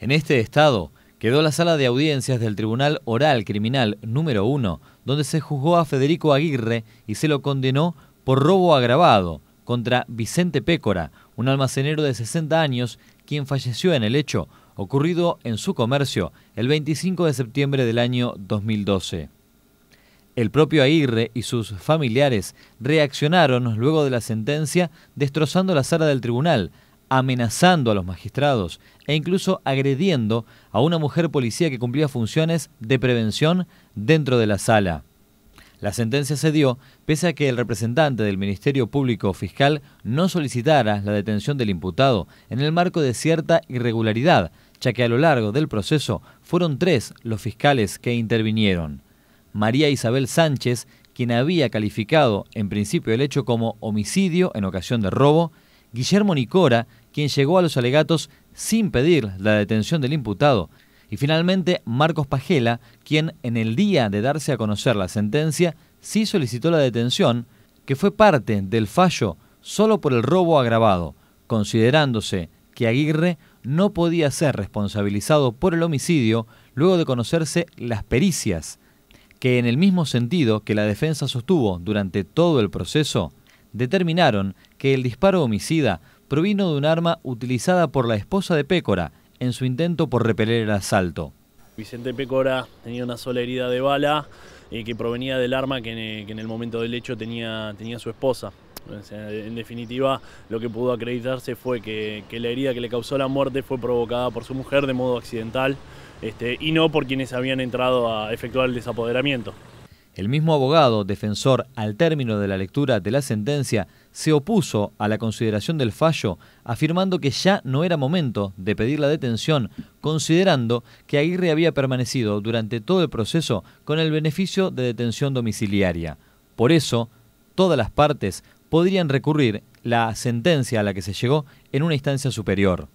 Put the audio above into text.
En este estado quedó la sala de audiencias del Tribunal Oral Criminal número 1, donde se juzgó a Federico Aguirre y se lo condenó por robo agravado contra Vicente Pécora, un almacenero de 60 años, quien falleció en el hecho ocurrido en su comercio el 25 de septiembre del año 2012. El propio Aguirre y sus familiares reaccionaron luego de la sentencia destrozando la sala del tribunal, amenazando a los magistrados e incluso agrediendo a una mujer policía que cumplía funciones de prevención dentro de la sala. La sentencia se dio pese a que el representante del Ministerio Público Fiscal no solicitara la detención del imputado en el marco de cierta irregularidad, ya que a lo largo del proceso fueron tres los fiscales que intervinieron. María Isabel Sánchez, quien había calificado en principio el hecho como homicidio en ocasión de robo, Guillermo Nicora, quien llegó a los alegatos sin pedir la detención del imputado, y finalmente Marcos Pajela, quien en el día de darse a conocer la sentencia sí solicitó la detención, que fue parte del fallo solo por el robo agravado, considerándose que Aguirre no podía ser responsabilizado por el homicidio luego de conocerse las pericias, que en el mismo sentido que la defensa sostuvo durante todo el proceso, determinaron que el disparo homicida provino de un arma utilizada por la esposa de Pécora en su intento por repeler el asalto. Vicente Pécora tenía una sola herida de bala eh, que provenía del arma eh, que en, el momento del hecho tenía, tenía su esposa. en definitiva, lo que pudo acreditarse fue que, la herida que le causó la muerte fue provocada por su mujer de modo accidental este, y no por quienes habían entrado a efectuar el desapoderamiento. El mismo abogado defensor, al término de la lectura de la sentencia, se opuso a la consideración del fallo, afirmando que ya no era momento de pedir la detención, considerando que Aguirre había permanecido durante todo el proceso con el beneficio de detención domiciliaria. Por eso, todas las partes podrían recurrir la sentencia a la que se llegó en una instancia superior.